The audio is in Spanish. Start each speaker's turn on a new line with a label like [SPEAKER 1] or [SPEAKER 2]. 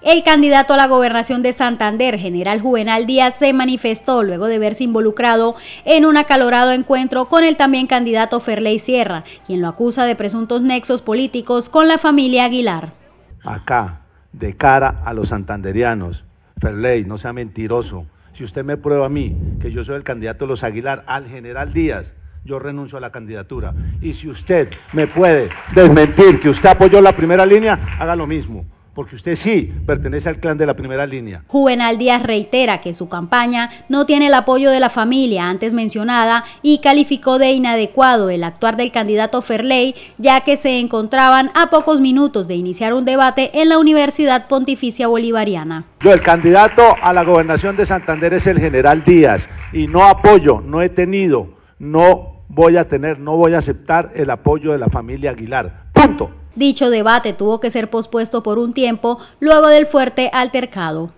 [SPEAKER 1] El candidato a la gobernación de Santander, general Juvenal Díaz, se manifestó luego de verse involucrado en un acalorado encuentro con el también candidato Ferley Sierra, quien lo acusa de presuntos nexos políticos con la familia Aguilar.
[SPEAKER 2] Acá, de cara a los santanderianos, Ferley, no sea mentiroso. Si usted me prueba a mí que yo soy el candidato de los Aguilar al general Díaz, yo renuncio a la candidatura. Y si usted me puede desmentir que usted apoyó la primera línea, haga lo mismo porque usted sí pertenece al clan de la primera línea.
[SPEAKER 1] Juvenal Díaz reitera que su campaña no tiene el apoyo de la familia antes mencionada y calificó de inadecuado el actuar del candidato Ferley, ya que se encontraban a pocos minutos de iniciar un debate en la Universidad Pontificia Bolivariana.
[SPEAKER 2] Yo, el candidato a la gobernación de Santander es el general Díaz y no apoyo, no he tenido, no voy a tener, no voy a aceptar el apoyo de la familia Aguilar. Punto.
[SPEAKER 1] Dicho debate tuvo que ser pospuesto por un tiempo luego del fuerte altercado.